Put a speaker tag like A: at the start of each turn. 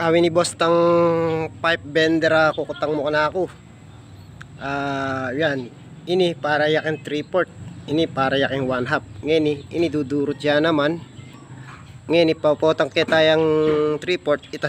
A: awi ni boss tang pipe bender ako ah, kutang mo kana ako ah uh, yan ini para yakin 3 port ini para yakin 1 half ngayon ini dudurot yan naman ngayon ipapotang kita yung 3 port itas